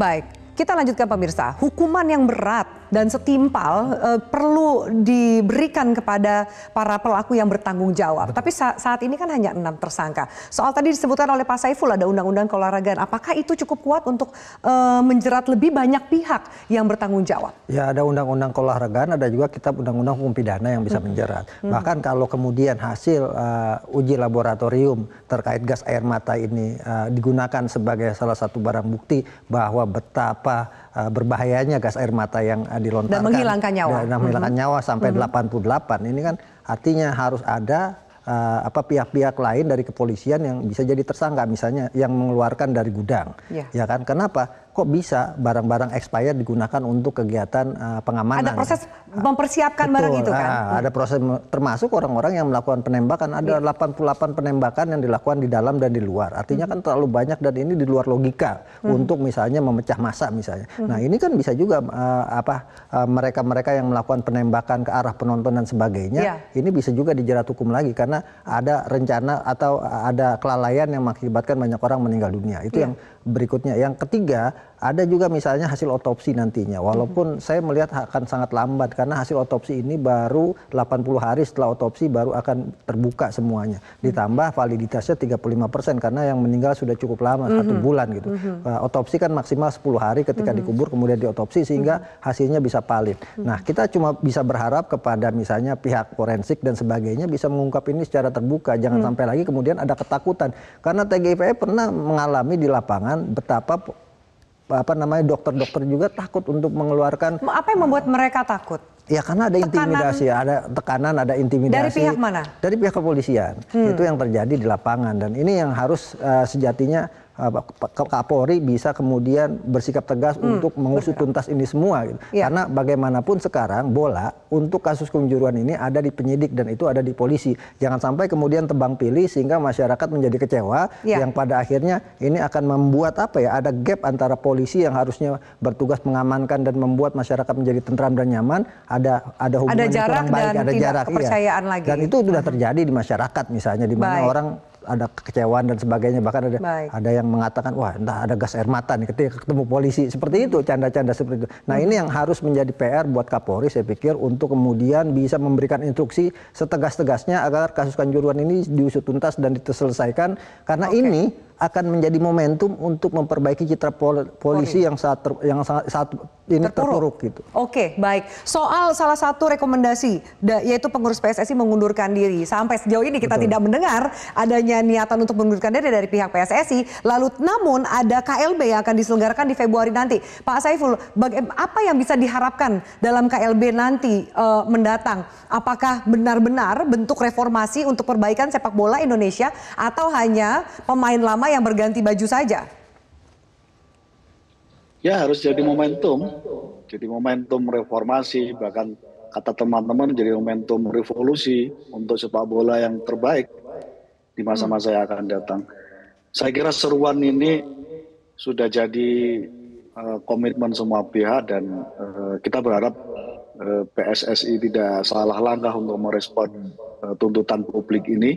Baik, kita lanjutkan pemirsa. Hukuman yang berat dan setimpal uh, perlu diberikan kepada para pelaku yang bertanggung jawab. Betul. Tapi sa saat ini kan hanya enam tersangka. Soal tadi disebutkan oleh Pak Saiful ada undang-undang keolahragaan. Apakah itu cukup kuat untuk uh, menjerat lebih banyak pihak yang bertanggung jawab? Ya ada undang-undang keolahragaan, ada juga kitab undang-undang hukum pidana yang bisa menjerat. menjerat. Hmm. Bahkan kalau kemudian hasil uh, uji laboratorium terkait gas air mata ini uh, digunakan sebagai salah satu barang bukti bahwa betapa uh, berbahayanya gas air mata yang uh, dilontarkan dan menghilangkan nyawa dan, menghilangkan -hmm. nyawa sampai mm -hmm. 88 ini kan artinya harus ada uh, apa pihak-pihak lain dari kepolisian yang bisa jadi tersangka misalnya yang mengeluarkan dari gudang yeah. ya kan kenapa kok bisa barang-barang expired digunakan untuk kegiatan uh, pengamanan. Ada ya? proses mempersiapkan Betul, barang itu kan? Nah, ada proses termasuk orang-orang yang melakukan penembakan ada yeah. Iya. 88 penembakan yang dilakukan di dalam dan di luar. Artinya -hmm. kan terlalu banyak dan ini di luar logika -hmm. untuk misalnya memecah masa misalnya. -hmm. Nah, ini kan bisa juga uh, apa eh, mereka-mereka uh, yang melakukan penembakan ke arah penonton dan sebagainya yeah. ini bisa juga dijerat hukum lagi karena ada rencana atau ada kelalaian yang mengakibatkan banyak orang meninggal dunia. Itu yeah. yang berikutnya. Yang ketiga ada juga misalnya hasil otopsi nantinya, walaupun hmm. saya melihat akan sangat lambat karena hasil otopsi ini baru 80 hari setelah otopsi baru akan terbuka semuanya. Hmm. Ditambah validitasnya 35% karena yang meninggal sudah cukup lama, hmm. satu bulan gitu. Hmm. otopsi kan maksimal 10 hari ketika hmm. dikubur kemudian diotopsi sehingga hasilnya bisa valid. Hmm. Nah, kita cuma bisa berharap kepada misalnya pihak forensik dan sebagainya bisa mengungkap ini secara terbuka, jangan hmm. sampai lagi kemudian ada ketakutan. Karena tgpf e pernah mengalami di lapangan betapa apa namanya dokter-dokter juga takut untuk mengeluarkan. Apa yang membuat mereka takut? Ya karena ada tekanan, intimidasi, ada tekanan, ada intimidasi. Dari pihak mana? Dari pihak kepolisian. Hmm. Itu yang terjadi di lapangan dan ini yang harus uh, sejatinya Eh, Kapolri bisa kemudian bersikap tegas hmm, untuk mengusut tuntas ini semua gitu. Ya. Karena bagaimanapun sekarang bola untuk kasus kunjuruan ini ada di penyidik dan itu ada di polisi. Jangan sampai kemudian tebang pilih sehingga masyarakat menjadi kecewa ya. yang pada akhirnya ini akan membuat apa ya ada gap antara polisi yang harusnya bertugas mengamankan dan membuat masyarakat menjadi tentram dan nyaman ada ada hubungan ada jarak yang baik, dan ada jarak iya. kepercayaan iya. lagi. Dan itu sudah terjadi di masyarakat misalnya di mana orang ada kekecewaan dan sebagainya bahkan ada Baik. ada yang mengatakan wah entah ada gas air mata nih ketika ketemu polisi seperti itu canda-canda seperti itu. Nah hmm. ini yang harus menjadi PR buat Kapolri saya pikir untuk kemudian bisa memberikan instruksi setegas-tegasnya agar kasus kanjuruan ini diusut tuntas dan diselesaikan karena okay. ini akan menjadi momentum untuk memperbaiki citra polisi yang saat ter, yang saat ini terpuruk. terpuruk gitu. Oke, baik. Soal salah satu rekomendasi yaitu pengurus PSSI mengundurkan diri. Sampai sejauh ini kita Betul. tidak mendengar adanya niatan untuk mengundurkan diri dari pihak PSSI. Lalu namun ada KLB yang akan diselenggarakan di Februari nanti. Pak Saiful, apa yang bisa diharapkan dalam KLB nanti e, mendatang? Apakah benar-benar bentuk reformasi untuk perbaikan sepak bola Indonesia atau hanya pemain lama yang berganti baju saja? Ya harus jadi momentum, jadi momentum reformasi bahkan kata teman-teman jadi momentum revolusi untuk sepak bola yang terbaik di masa-masa yang akan datang. Saya kira seruan ini sudah jadi uh, komitmen semua pihak dan uh, kita berharap uh, eh, PSSI tidak salah langkah untuk merespon uh, tuntutan publik ini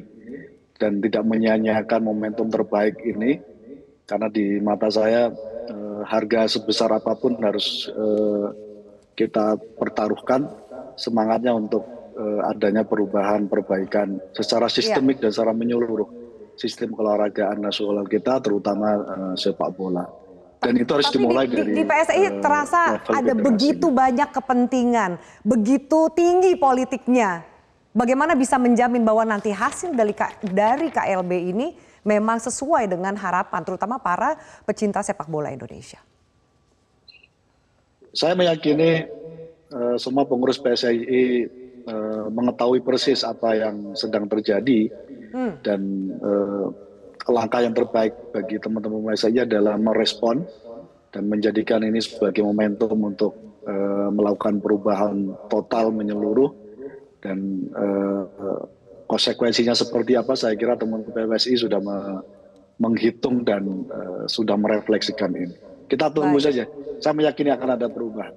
dan tidak menyanyiakan momentum terbaik ini karena di mata saya eh, harga sebesar apapun harus eh, kita pertaruhkan semangatnya untuk eh, adanya perubahan perbaikan secara iya. sistemik ya. dan secara menyeluruh sistem keolahragaan nasional kita terutama eh, sepak bola dan itu harus Tapi dimulai di, dari di PSI eh, terasa ada begitu banyak kepentingan, begitu tinggi politiknya Bagaimana bisa menjamin bahwa nanti hasil dari, dari KLB ini memang sesuai dengan harapan terutama para pecinta sepak bola Indonesia? Saya meyakini uh, semua pengurus PSSI uh, eh, mengetahui persis apa yang sedang terjadi hmm. dan uh, langkah yang terbaik bagi teman-teman PSSI adalah merespon dan menjadikan ini sebagai momentum untuk melakukan perubahan total menyeluruh dan eh, konsekuensinya seperti apa saya kira teman teman PSSI sudah menghitung dan eh, sudah merefleksikan ini. Kita tunggu Baik. saja. Saya meyakini akan ada perubahan.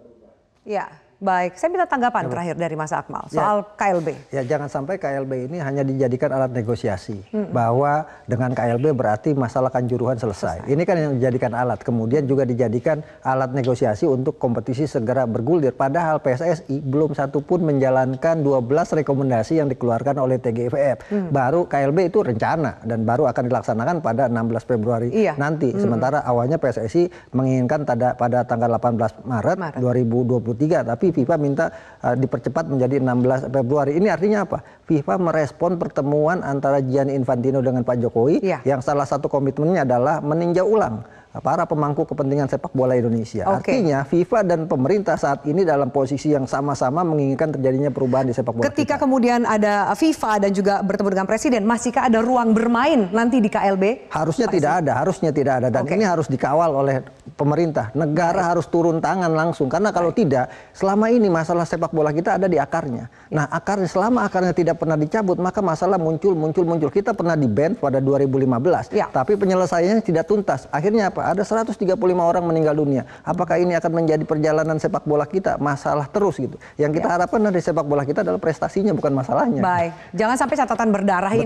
Ya, Baik, saya minta tanggapan ya, terakhir dari Mas Akmal ya. soal ya, KLB. Ya, jangan sampai KLB ini hanya dijadikan alat negosiasi hmm. bahwa dengan KLB berarti masalah kanjuruhan selesai. selesai. Ini kan yang dijadikan alat, kemudian juga dijadikan alat negosiasi untuk kompetisi segera bergulir. Padahal PSSI belum satupun menjalankan 12 rekomendasi yang dikeluarkan oleh tgpf Hmm. Baru KLB itu rencana dan baru akan dilaksanakan pada 16 Februari iya. nanti. Hmm. Sementara awalnya PSSI menginginkan pada pada tanggal 18 Maret, Maret. 2023, tapi tapi fifa minta eh, dipercepat menjadi 16 Februari ini artinya apa fifa merespon pertemuan antara Gianni Infantino dengan Pak Jokowi iya. yang salah satu komitmennya adalah meninjau ulang Nah, para pemangku kepentingan sepak bola Indonesia. Okay. Artinya FIFA dan pemerintah saat ini dalam posisi yang sama-sama menginginkan terjadinya perubahan di sepak bola. Ketika kita. kemudian ada FIFA dan juga bertemu dengan presiden, masihkah ada ruang bermain nanti di KLB? Harusnya Pak tidak ada, harusnya tidak ada dan okay. ini harus dikawal oleh pemerintah. Negara harus turun tangan langsung karena kalau tidak selama ini masalah sepak bola kita ada di akarnya. Ya. Nah, akarnya selama akarnya tidak pernah dicabut, maka masalah muncul muncul muncul. Kita pernah di-ban pada 2015, yeah. tapi penyelesaiannya tidak tuntas. Akhirnya apa? ada 135 orang meninggal dunia. Apakah ini akan menjadi perjalanan sepak bola kita masalah terus gitu? Yang kita ya. harapkan dari sepak bola kita adalah prestasinya bukan masalahnya. Baik, jangan sampai catatan berdarah Betul.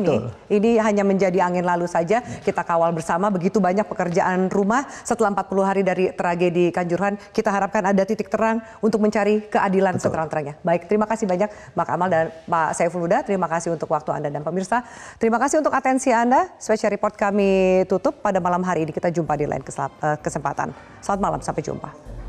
ini. Ini hanya menjadi angin lalu saja. Kita kawal bersama begitu banyak pekerjaan rumah setelah 40 hari dari tragedi Kanjuruhan. Kita harapkan ada titik terang untuk mencari keadilan seterang-terangnya. Baik, terima kasih banyak Mbak Amal dan Pak Saiful Huda. Terima kasih untuk waktu Anda dan pemirsa. Terima kasih untuk atensi Anda. Special report kami tutup pada malam hari ini. Kita jumpa di lain Eh, kesempatan. Selamat malam, sampai jumpa.